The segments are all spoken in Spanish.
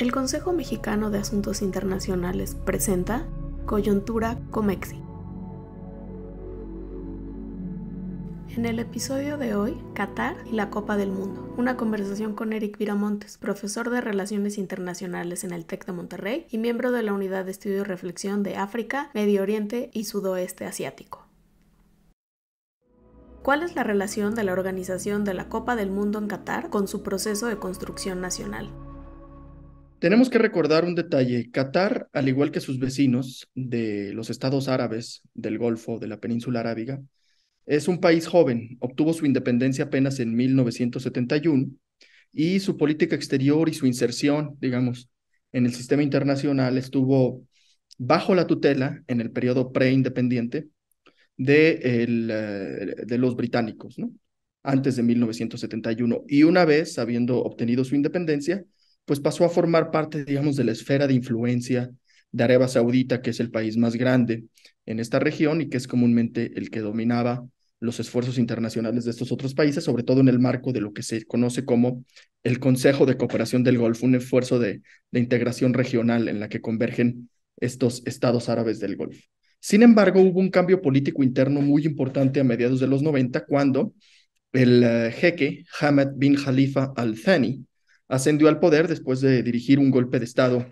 El Consejo Mexicano de Asuntos Internacionales presenta Coyuntura Comexi. En el episodio de hoy, Qatar y la Copa del Mundo. Una conversación con Eric Viramontes, profesor de Relaciones Internacionales en el TEC de Monterrey y miembro de la Unidad de Estudio y Reflexión de África, Medio Oriente y Sudoeste Asiático. ¿Cuál es la relación de la organización de la Copa del Mundo en Qatar con su proceso de construcción nacional? Tenemos que recordar un detalle. Qatar, al igual que sus vecinos de los estados árabes del Golfo, de la península arábiga, es un país joven. Obtuvo su independencia apenas en 1971 y su política exterior y su inserción, digamos, en el sistema internacional estuvo bajo la tutela en el periodo pre de, eh, de los británicos, ¿no? antes de 1971. Y una vez habiendo obtenido su independencia, pues pasó a formar parte, digamos, de la esfera de influencia de Arabia Saudita, que es el país más grande en esta región y que es comúnmente el que dominaba los esfuerzos internacionales de estos otros países, sobre todo en el marco de lo que se conoce como el Consejo de Cooperación del Golfo, un esfuerzo de, de integración regional en la que convergen estos estados árabes del Golfo. Sin embargo, hubo un cambio político interno muy importante a mediados de los 90 cuando el eh, jeque Hamad bin Khalifa al-Thani Ascendió al poder después de dirigir un golpe de Estado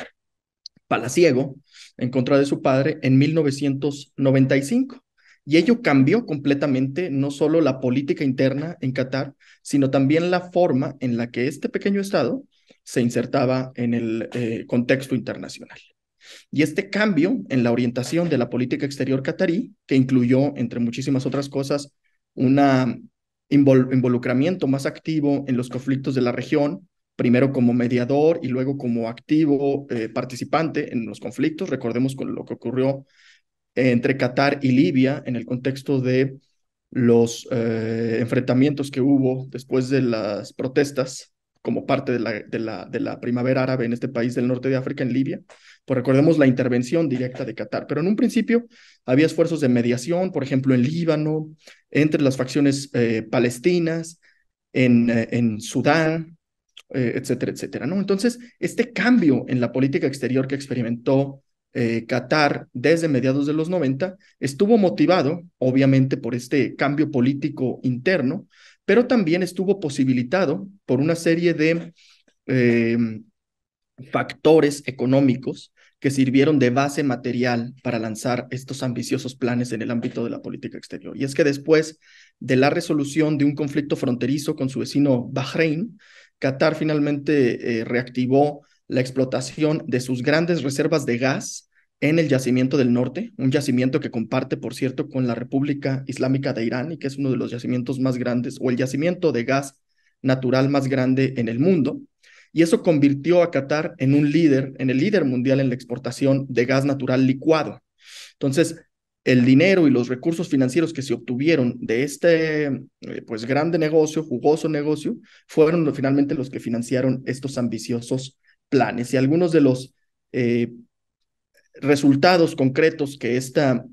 palaciego en contra de su padre en 1995. Y ello cambió completamente no solo la política interna en Qatar, sino también la forma en la que este pequeño Estado se insertaba en el eh, contexto internacional. Y este cambio en la orientación de la política exterior qatarí que incluyó, entre muchísimas otras cosas, un involucramiento más activo en los conflictos de la región, primero como mediador y luego como activo eh, participante en los conflictos. Recordemos lo que ocurrió eh, entre Qatar y Libia en el contexto de los eh, enfrentamientos que hubo después de las protestas como parte de la, de, la, de la primavera árabe en este país del norte de África, en Libia. Pues recordemos la intervención directa de Qatar, pero en un principio había esfuerzos de mediación, por ejemplo, en Líbano, entre las facciones palestinas, en, en Sudán, eh, etcétera, etcétera. ¿no? Entonces, este cambio en la política exterior que experimentó eh, Qatar desde mediados de los 90 estuvo motivado, obviamente, por este cambio político interno, pero también estuvo posibilitado por una serie de em, factores económicos que sirvieron de base material para lanzar estos ambiciosos planes en el ámbito de la política exterior. Y es que después de la resolución de un conflicto fronterizo con su vecino Bahrein, Qatar finalmente eh, reactivó la explotación de sus grandes reservas de gas en el yacimiento del norte, un yacimiento que comparte, por cierto, con la República Islámica de Irán y que es uno de los yacimientos más grandes o el yacimiento de gas natural más grande en el mundo. Y eso convirtió a Qatar en un líder, en el líder mundial en la exportación de gas natural licuado. Entonces, el dinero y los recursos financieros que se obtuvieron de este eh, pues grande negocio, jugoso negocio, fueron finalmente los que financiaron estos ambiciosos planes. Y algunos de los eh, resultados concretos que esta,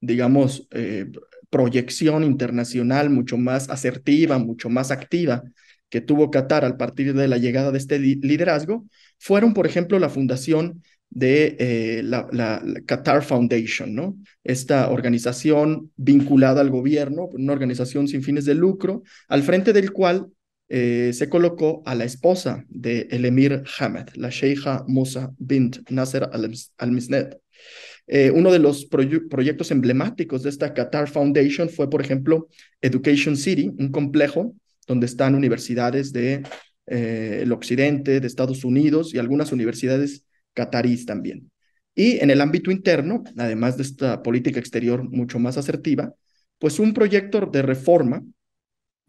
digamos, eh, proyección internacional mucho más asertiva, mucho más activa que tuvo Qatar al partir de la llegada de este liderazgo, fueron, por ejemplo, la fundación de eh, la, Qatar Foundation, ¿no? Esta organización vinculada al gobierno, una organización sin fines de lucro, al frente del cual eh, se colocó a la esposa del de emir Hamed, la sheikha Musa bint Nasser al-Misned. Eh, uno de los proyectos emblemáticos de esta Qatar Foundation fue, por ejemplo, Education City, un complejo donde están universidades de el occidente, de Estados Unidos y algunas universidades catarís también. Y en el ámbito interno, además de esta política exterior mucho más asertiva, pues un proyecto de reforma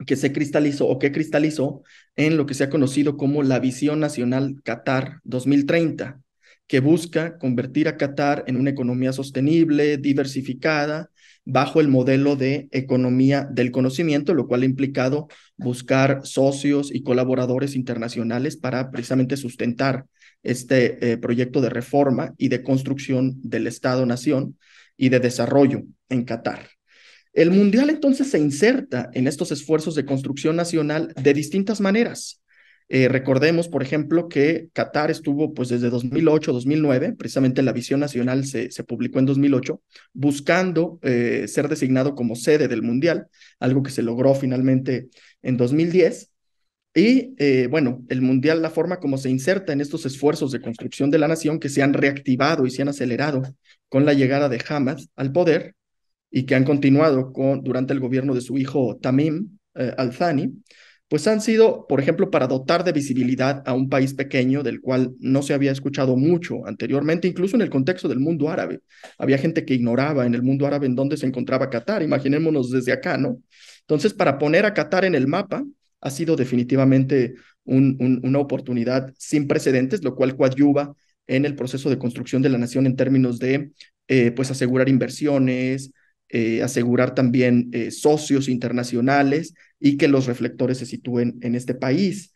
que se cristalizó o que cristalizó en lo que se ha conocido como la Visión Nacional Qatar 2030, que busca convertir a Qatar en una economía sostenible, diversificada, bajo el modelo de economía del conocimiento, lo cual ha implicado buscar socios y colaboradores internacionales para precisamente sustentar este eh, proyecto de reforma y de construcción del Estado-Nación y de desarrollo en Qatar. El Mundial entonces se inserta en estos esfuerzos de construcción nacional de distintas maneras. Eh, recordemos, por ejemplo, que Qatar estuvo pues desde 2008-2009, precisamente la visión nacional se, publicó en 2008, buscando eh, ser designado como sede del Mundial, algo que se logró finalmente en 2010. Y eh, bueno, el Mundial, la forma como se inserta en estos esfuerzos de construcción de la nación que se han reactivado y se han acelerado con la llegada de Hamas al poder y que han continuado con, durante el gobierno de su hijo Tamim eh, al-Thani, pues han sido, por ejemplo, para dotar de visibilidad a un país pequeño del cual no se había escuchado mucho anteriormente, incluso en el contexto del mundo árabe. Había gente que ignoraba en el mundo árabe en dónde se encontraba Qatar, imaginémonos desde acá, ¿no? Entonces, para poner a Qatar en el mapa, ha sido definitivamente una oportunidad sin precedentes, lo cual coadyuva en el proceso de construcción de la nación en términos de eh, pues asegurar inversiones, eh, asegurar también eh, socios internacionales y que los reflectores se sitúen en este país.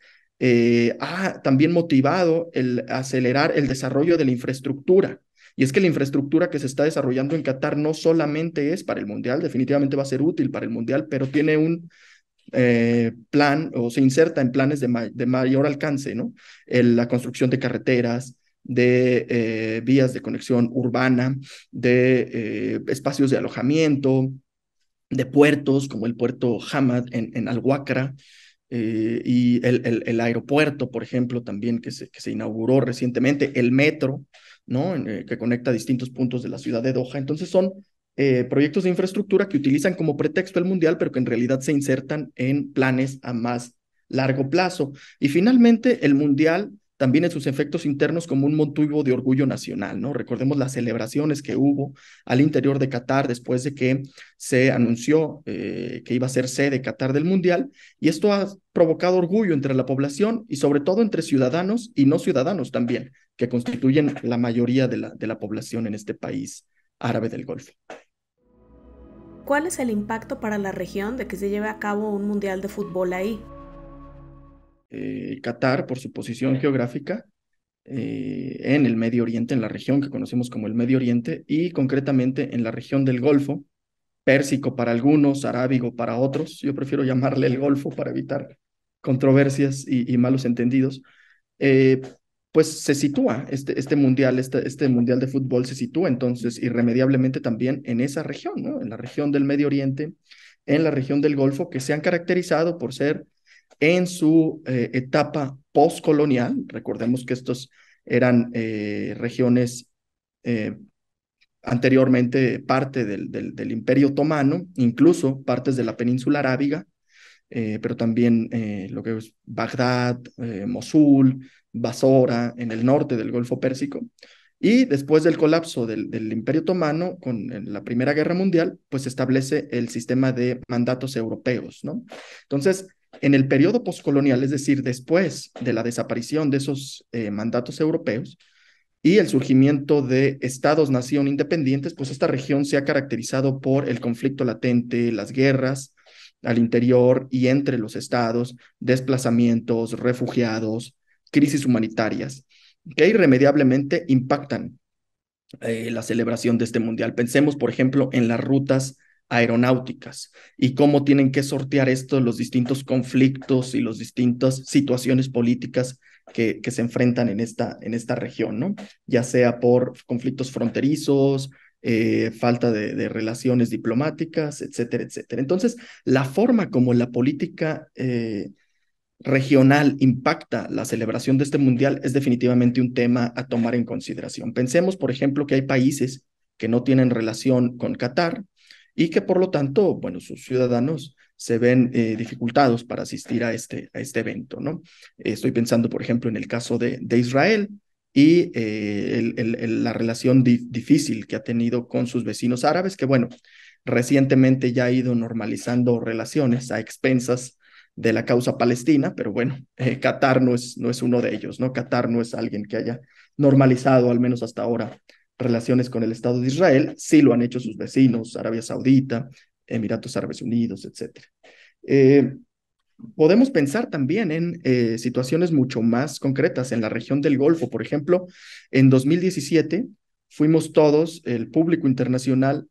ha también motivado el acelerar el desarrollo de la infraestructura. Y es que la infraestructura que se está desarrollando en Qatar no solamente es para el Mundial, definitivamente va a ser útil para el Mundial, pero tiene un, eh, plan o se inserta en planes de, mayor alcance, ¿no? la construcción de carreteras, de eh, vías de conexión urbana, de eh, espacios de alojamiento, de puertos como el puerto Hamad en, en Alhuacra. y el, el, aeropuerto, por ejemplo, también que se, que se inauguró recientemente, el metro, ¿no? que conecta distintos puntos de la ciudad de Doha. Entonces son eh, proyectos de infraestructura que utilizan como pretexto el mundial, pero que en realidad se insertan en planes a más largo plazo. Y finalmente, el mundial también en sus efectos internos como un motivo de orgullo nacional, ¿no? Recordemos las celebraciones que hubo al interior de Qatar después de que se anunció eh, que iba a ser sede Qatar del Mundial, y esto ha provocado orgullo entre la población y sobre todo entre ciudadanos y no ciudadanos también, que constituyen la mayoría de la, de la población en este país árabe del Golfo. ¿Cuál es el impacto para la región de que se lleve a cabo un mundial de fútbol ahí? Eh, Qatar, por su posición geográfica, eh, en el Medio Oriente, en la región que conocemos como el Medio Oriente, y concretamente en la región del Golfo, pérsico para algunos, arábigo para otros, yo prefiero llamarle el Golfo para evitar controversias y, malos entendidos, eh, pues se sitúa, este, este mundial, este, este, mundial de fútbol se sitúa entonces irremediablemente también en esa región, ¿no? En la región del Medio Oriente, en la región del Golfo, que se han caracterizado por ser en su eh, etapa postcolonial, recordemos que estos eran eh, regiones eh, anteriormente parte del, del, Imperio Otomano, incluso partes de la península arábiga, pero también lo que es Bagdad, Mosul, Basora, en el norte del Golfo Pérsico. Y después del colapso del, Imperio Otomano con la Primera Guerra Mundial, pues se establece el sistema de mandatos europeos, ¿no? Entonces, en el periodo postcolonial, es decir, después de la desaparición de esos eh, mandatos europeos y el surgimiento de estados-nación independientes, pues esta región se ha caracterizado por el conflicto latente, las guerras al interior y entre los estados, desplazamientos, refugiados, crisis humanitarias que irremediablemente impactan eh, la celebración de este mundial. Pensemos, por ejemplo, en las rutas aeronáuticas y cómo tienen que sortear esto los distintos conflictos y las distintas situaciones políticas que, que, se enfrentan en esta, en esta región, ¿no? Ya sea por conflictos fronterizos, eh, falta de, relaciones diplomáticas, etcétera, etcétera. Entonces, la forma como la política eh, regional impacta la celebración de este mundial es definitivamente un tema a tomar en consideración. Pensemos, por ejemplo, que hay países que no tienen relación con Qatar y que por lo tanto, bueno, sus ciudadanos se ven eh, dificultados para asistir a este, a este evento, ¿no? Estoy pensando, por ejemplo, en el caso de, de Israel y eh, la relación difícil que ha tenido con sus vecinos árabes, que bueno, recientemente ya ha ido normalizando relaciones a expensas de la causa palestina, pero bueno, eh, Qatar no es, no es uno de ellos, ¿no? Qatar no es alguien que haya normalizado, al menos hasta ahora, relaciones con el Estado de Israel, sí lo han hecho sus vecinos, Arabia Saudita, Emiratos Árabes Unidos, etc. Eh, podemos pensar también en eh, situaciones mucho más concretas en la región del Golfo, por ejemplo, en 2017 fuimos todos, el público internacional,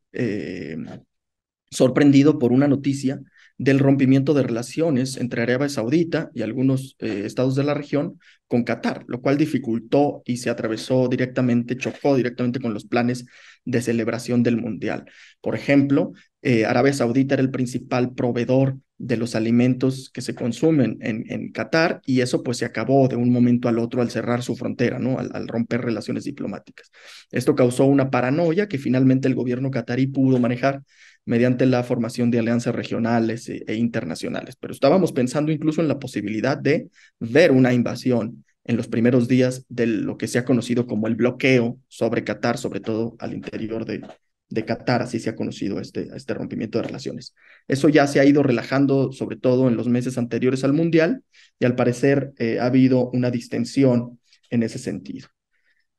sorprendido por una noticia del rompimiento de relaciones entre Arabia Saudita y algunos eh, estados de la región con Qatar, lo cual dificultó y se atravesó directamente, chocó directamente con los planes de celebración del Mundial. Por ejemplo, eh, Arabia Saudita era el principal proveedor de los alimentos que se consumen en, en, Qatar y eso pues se acabó de un momento al otro al cerrar su frontera, ¿no? al, romper relaciones diplomáticas. Esto causó una paranoia que finalmente el gobierno qatarí pudo manejar mediante la formación de alianzas regionales eh, e, internacionales. Pero estábamos pensando incluso en la posibilidad de ver una invasión en los primeros días de lo que se ha conocido como el bloqueo sobre Qatar, sobre todo al interior de, de Qatar, así se ha conocido este, este rompimiento de relaciones. Eso ya se ha ido relajando, sobre todo en los meses anteriores al Mundial, y al parecer eh, ha habido una distensión en ese sentido.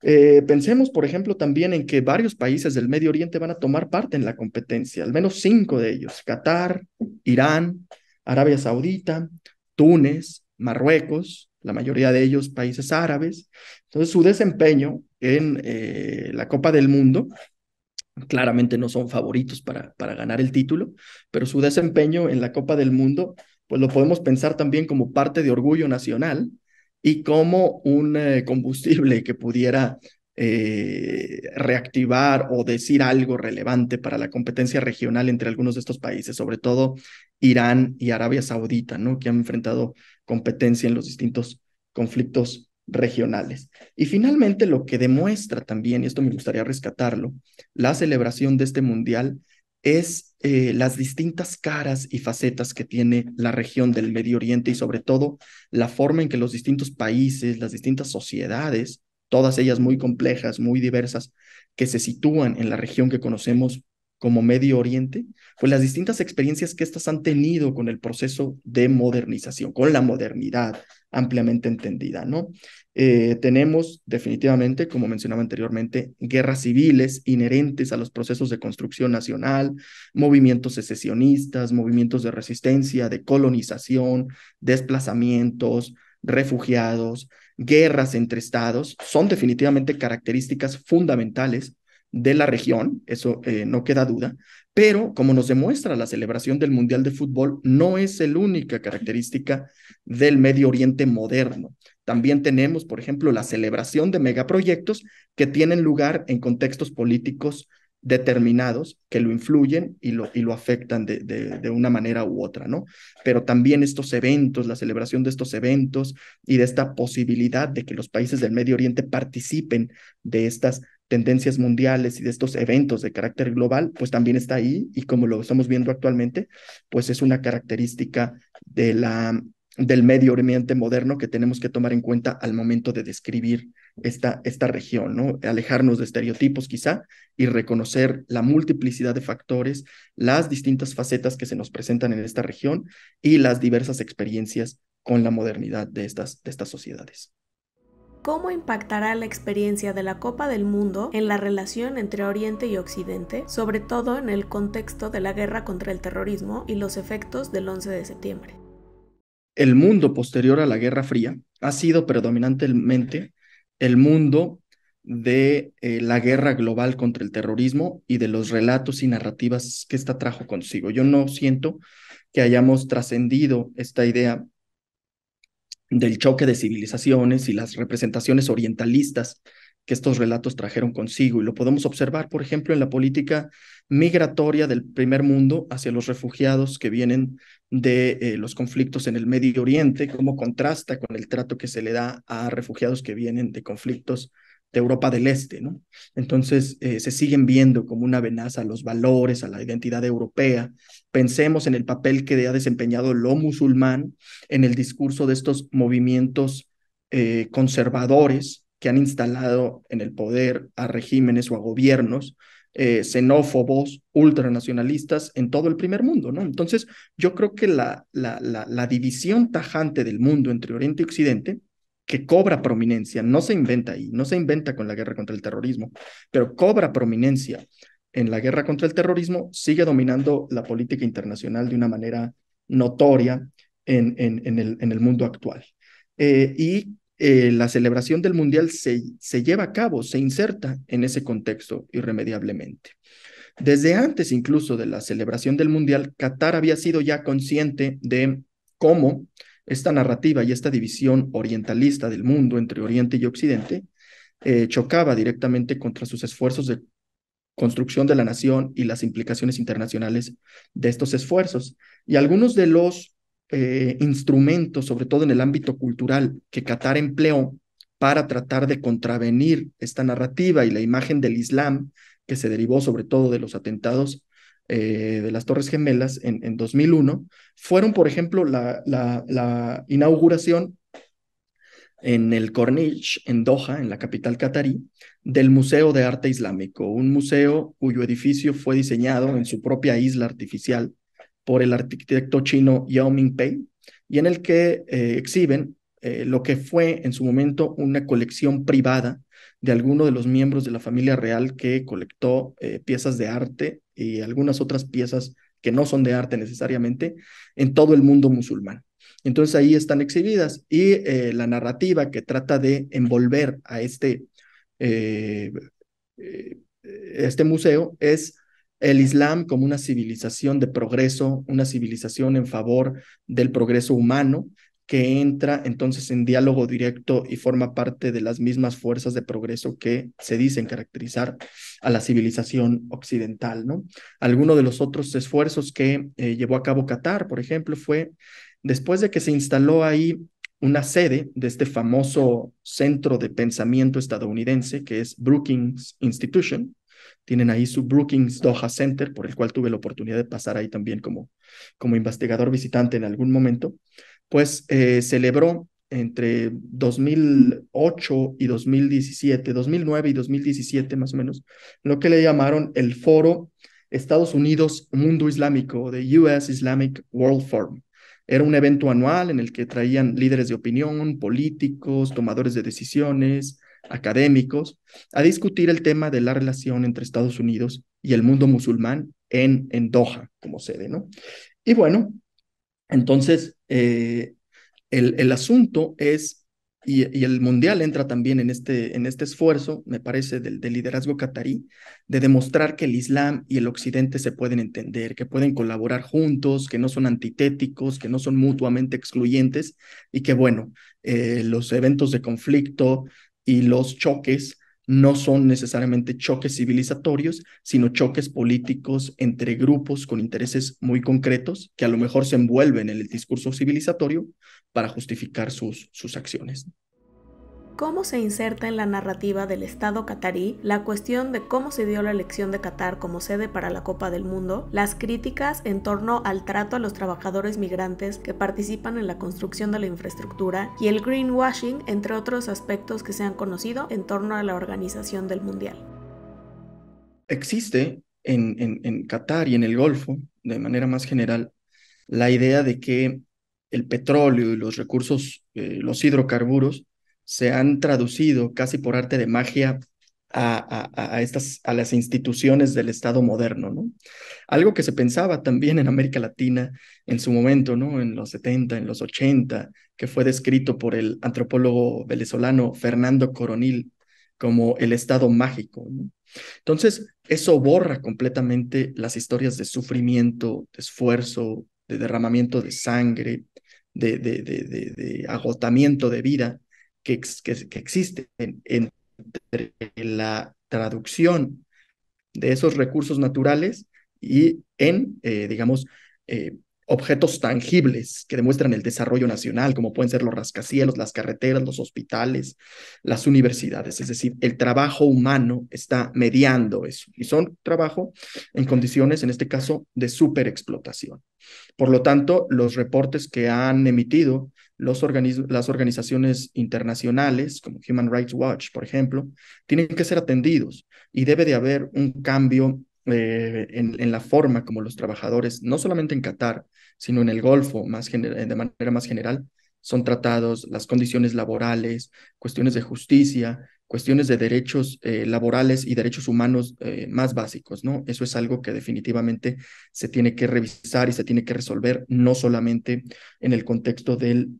Eh, pensemos, por ejemplo, también en que varios países del Medio Oriente van a tomar parte en la competencia, al menos cinco de ellos, Qatar, Irán, Arabia Saudita, Túnez, Marruecos, la mayoría de ellos países árabes. Entonces, su desempeño en eh, la Copa del Mundo, claramente no son favoritos para, para ganar el título, pero su desempeño en la Copa del Mundo, pues lo podemos pensar también como parte de orgullo nacional, y como un eh, combustible que pudiera eh, reactivar o decir algo relevante para la competencia regional entre algunos de estos países, sobre todo Irán y Arabia Saudita, ¿no? que han enfrentado competencia en los distintos conflictos regionales. Y finalmente, lo que demuestra también, y esto me gustaría rescatarlo, la celebración de este mundial es eh, las distintas caras y facetas que tiene la región del Medio Oriente y sobre todo la forma en que los distintos países, las distintas sociedades, todas ellas muy complejas, muy diversas, que se sitúan en la región que conocemos como Medio Oriente, pues las distintas experiencias que éstas han tenido con el proceso de modernización, con la modernidad ampliamente entendida, ¿no? Eh, tenemos definitivamente, como mencionaba anteriormente, guerras civiles inherentes a los procesos de construcción nacional, movimientos secesionistas, movimientos de resistencia, de colonización, desplazamientos, refugiados, guerras entre estados, son definitivamente características fundamentales de la región, eso eh, no queda duda, pero como nos demuestra la celebración del Mundial de Fútbol, no es la única característica del Medio Oriente moderno. También tenemos, por ejemplo, la celebración de megaproyectos que tienen lugar en contextos políticos determinados que lo influyen y lo, y lo afectan de, de, de, una manera u otra, ¿no? Pero también estos eventos, la celebración de estos eventos y de esta posibilidad de que los países del Medio Oriente participen de estas tendencias mundiales y de estos eventos de carácter global, pues también está ahí y como lo estamos viendo actualmente, pues es una característica de la, del Medio Oriente moderno que tenemos que tomar en cuenta al momento de describir esta, esta región, Alejarnos de estereotipos quizá y reconocer la multiplicidad de factores, las distintas facetas que se nos presentan en esta región y las diversas experiencias con la modernidad de estas, de estas sociedades. ¿Cómo impactará la experiencia de la Copa del Mundo en la relación entre Oriente y Occidente, sobre todo en el contexto de la guerra contra el terrorismo y los efectos del 11 de septiembre? el mundo posterior a la Guerra Fría ha sido predominantemente el mundo de eh, la guerra global contra el terrorismo y de los relatos y narrativas que esta trajo consigo. Yo no siento que hayamos trascendido esta idea del choque de civilizaciones y las representaciones orientalistas que estos relatos trajeron consigo. Y lo podemos observar, por ejemplo, en la política migratoria del primer mundo hacia los refugiados que vienen de eh, los conflictos en el Medio Oriente, cómo contrasta con el trato que se le da a refugiados que vienen de conflictos de Europa del Este, ¿no? Entonces, eh, se siguen viendo como una amenaza a los valores, a la identidad europea. Pensemos en el papel que ha desempeñado lo musulmán en el discurso de estos movimientos eh, conservadores que han instalado en el poder a regímenes o a gobiernos eh, xenófobos, ultranacionalistas en todo el primer mundo, ¿no? Entonces, yo creo que la, la, la, división tajante del mundo entre Oriente y Occidente, que cobra prominencia, no se inventa ahí, no se inventa con la guerra contra el terrorismo, pero cobra prominencia en la guerra contra el terrorismo, sigue dominando la política internacional de una manera notoria en, en, el, en el, mundo actual. Eh, y eh, la celebración del Mundial se, se lleva a cabo, se inserta en ese contexto irremediablemente. Desde antes incluso de la celebración del Mundial, Qatar había sido ya consciente de cómo esta narrativa y esta división orientalista del mundo entre Oriente y Occidente eh, chocaba directamente contra sus esfuerzos de construcción de la nación y las implicaciones internacionales de estos esfuerzos. Y algunos de los eh, instrumentos, sobre todo en el ámbito cultural, que Qatar empleó para tratar de contravenir esta narrativa y la imagen del Islam que se derivó sobre todo de los atentados eh, de las Torres Gemelas en, 2001, fueron, por ejemplo, la, la inauguración en el Corniche, en Doha, en la capital catarí, del Museo de Arte Islámico, un museo cuyo edificio fue diseñado en su propia isla artificial por el arquitecto chino Yao Pei, y en el que eh, exhiben eh, lo que fue en su momento una colección privada de alguno de los miembros de la familia real que colectó eh, piezas de arte y algunas otras piezas que no son de arte necesariamente en todo el mundo musulmán. Entonces ahí están exhibidas y la narrativa que trata de envolver a este, este museo es el Islam como una civilización de progreso, una civilización en favor del progreso humano, que entra entonces en diálogo directo y forma parte de las mismas fuerzas de progreso que se dicen caracterizar a la civilización occidental, ¿no? Alguno de los otros esfuerzos que eh, llevó a cabo Qatar, por ejemplo, fue después de que se instaló ahí una sede de este famoso centro de pensamiento estadounidense que es Brookings Institution, tienen ahí su Brookings Doha Center, por el cual tuve la oportunidad de pasar ahí también como, como investigador visitante en algún momento, pues eh, celebró entre 2008 y 2017, 2009 y 2017 más o menos, lo que le llamaron el foro Estados Unidos Mundo Islámico, de US Islamic World Forum. Era un evento anual en el que traían líderes de opinión, políticos, tomadores de decisiones, académicos, a discutir el tema de la relación entre Estados Unidos y el mundo musulmán en, Doha como sede, ¿no? Y bueno, entonces eh, el, asunto es, y, el Mundial entra también en este, en este esfuerzo, me parece, del, liderazgo catarí, de demostrar que el Islam y el Occidente se pueden entender, que pueden colaborar juntos, que no son antitéticos, que no son mutuamente excluyentes y que, bueno, eh, los eventos de conflicto, y los choques no son necesariamente choques civilizatorios, sino choques políticos entre grupos con intereses muy concretos que a lo mejor se envuelven en el discurso civilizatorio para justificar sus, sus acciones cómo se inserta en la narrativa del Estado catarí la cuestión de cómo se dio la elección de Qatar como sede para la Copa del Mundo, las críticas en torno al trato a los trabajadores migrantes que participan en la construcción de la infraestructura y el greenwashing, entre otros aspectos que se han conocido en torno a la organización del Mundial. Existe en, en, Qatar y en el Golfo, de manera más general, la idea de que el petróleo y los recursos, eh, los hidrocarburos, se han traducido casi por arte de magia a, a, estas, a las instituciones del Estado moderno, ¿no? Algo que se pensaba también en América Latina en su momento, ¿no? En los 70, en los 80, que fue descrito por el antropólogo venezolano Fernando Coronil como el Estado mágico, Entonces, eso borra completamente las historias de sufrimiento, de esfuerzo, de derramamiento de sangre, de, de, de, de agotamiento de vida que, existen entre la traducción de esos recursos naturales y en, eh, digamos, eh, objetos tangibles que demuestran el desarrollo nacional, como pueden ser los rascacielos, las carreteras, los hospitales, las universidades. Es decir, el trabajo humano está mediando eso y son trabajo en condiciones, en este caso, de superexplotación. Por lo tanto, los reportes que han emitido los las organizaciones internacionales, como Human Rights Watch, por ejemplo, tienen que ser atendidos y debe de haber un cambio eh, en, la forma como los trabajadores, no solamente en Qatar, sino en el Golfo más eh, de manera más general, son tratados, las condiciones laborales, cuestiones de justicia, cuestiones de derechos eh, laborales y derechos humanos más básicos, ¿no? Eso es algo que definitivamente se tiene que revisar y se tiene que resolver, no solamente en el contexto del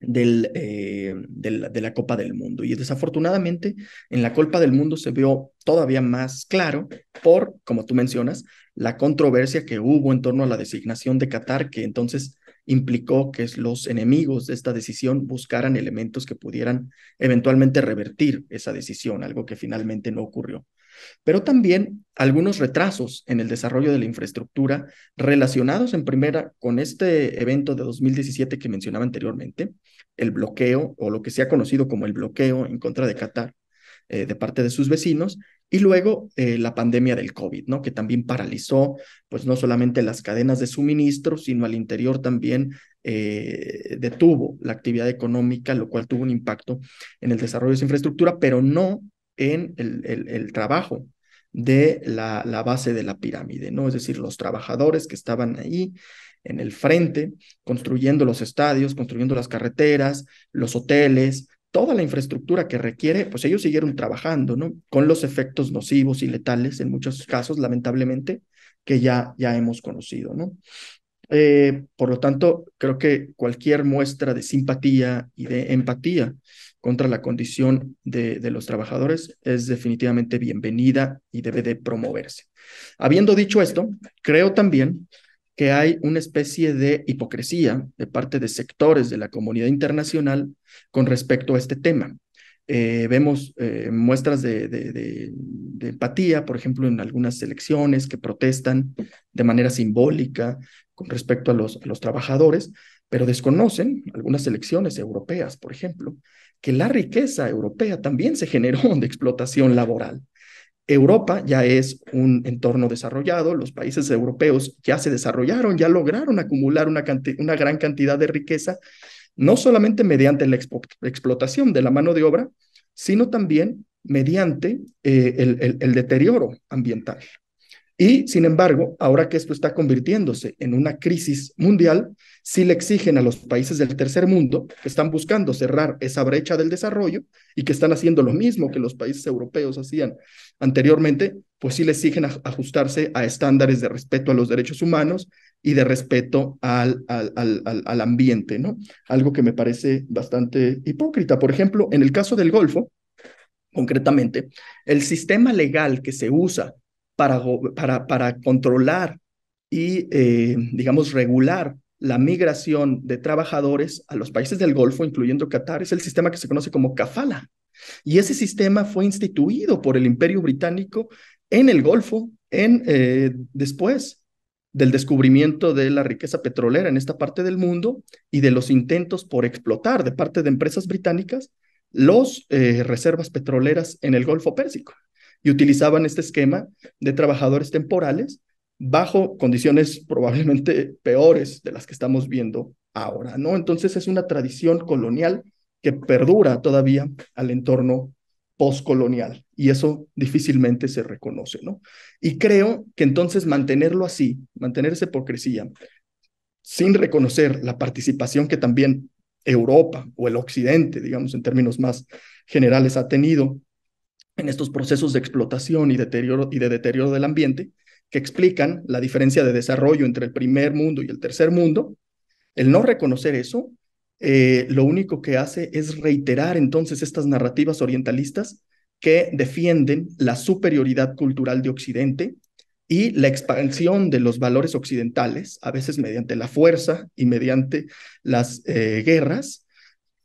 del, eh, de la Copa del Mundo. Y desafortunadamente en la Copa del Mundo se vio todavía más claro por, como tú mencionas, la controversia que hubo en torno a la designación de Qatar, que entonces implicó que los enemigos de esta decisión buscaran elementos que pudieran eventualmente revertir esa decisión, algo que finalmente no ocurrió pero también algunos retrasos en el desarrollo de la infraestructura relacionados en primera con este evento de 2017 que mencionaba anteriormente, el bloqueo o lo que se ha conocido como el bloqueo en contra de Qatar eh, de parte de sus vecinos y luego eh, la pandemia del COVID, ¿no? Que también paralizó, pues no solamente las cadenas de suministro, sino al interior también eh, detuvo la actividad económica, lo cual tuvo un impacto en el desarrollo de esa infraestructura, pero no en el, el, trabajo de la, base de la pirámide, ¿no? Es decir, los trabajadores que estaban ahí en el frente, construyendo los estadios, construyendo las carreteras, los hoteles, toda la infraestructura que requiere, pues ellos siguieron trabajando, ¿no? Con los efectos nocivos y letales, en muchos casos, lamentablemente, que ya, ya hemos conocido, ¿no? Eh, por lo tanto, creo que cualquier muestra de simpatía y de empatía contra la condición de, los trabajadores es definitivamente bienvenida y debe de promoverse. Habiendo dicho esto, creo también que hay una especie de hipocresía de parte de sectores de la comunidad internacional con respecto a este tema. Eh, vemos eh, muestras de, empatía, por ejemplo, en algunas elecciones que protestan de manera simbólica con respecto a los, a los trabajadores, pero desconocen algunas elecciones europeas, por ejemplo, que la riqueza europea también se generó de explotación laboral. Europa ya es un entorno desarrollado, los países europeos ya se desarrollaron, ya lograron acumular una, gran cantidad de riqueza, no solamente mediante la explotación de la mano de obra, sino también mediante eh, el deterioro ambiental. Y sin embargo, ahora que esto está convirtiéndose en una crisis mundial, sí le exigen a los países del tercer mundo que están buscando cerrar esa brecha del desarrollo y que están haciendo lo mismo que los países europeos hacían anteriormente, pues sí le exigen ajustarse a estándares de respeto a los derechos humanos y de respeto al, al, al ambiente, ¿no? Algo que me parece bastante hipócrita. Por ejemplo, en el caso del Golfo, concretamente, el sistema legal que se usa para, para, controlar y, eh, digamos, regular la migración de trabajadores a los países del Golfo, incluyendo Qatar, es el sistema que se conoce como Kafala. Y ese sistema fue instituido por el Imperio Británico en el Golfo en, eh, después del descubrimiento de la riqueza petrolera en esta parte del mundo y de los intentos por explotar de parte de empresas británicas las eh, reservas petroleras en el Golfo Pérsico y utilizaban este esquema de trabajadores temporales bajo condiciones probablemente peores de las que estamos viendo ahora, ¿no? Entonces es una tradición colonial que perdura todavía al entorno postcolonial y eso difícilmente se reconoce, ¿no? Y creo que entonces mantenerlo así, mantener esa hipocresía, sin reconocer la participación que también Europa o el Occidente, digamos en términos más generales, ha tenido en estos procesos de explotación y, deterioro, y de deterioro del ambiente que explican la diferencia de desarrollo entre el primer mundo y el tercer mundo, el no reconocer eso, eh, lo único que hace es reiterar entonces estas narrativas orientalistas que defienden la superioridad cultural de Occidente y la expansión de los valores occidentales, a veces mediante la fuerza y mediante las eh, guerras,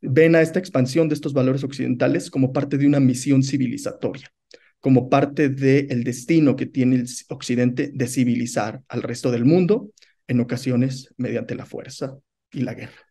ven a esta expansión de estos valores occidentales como parte de una misión civilizatoria, como parte del destino que tiene el Occidente de civilizar al resto del mundo, en ocasiones mediante la fuerza y la guerra.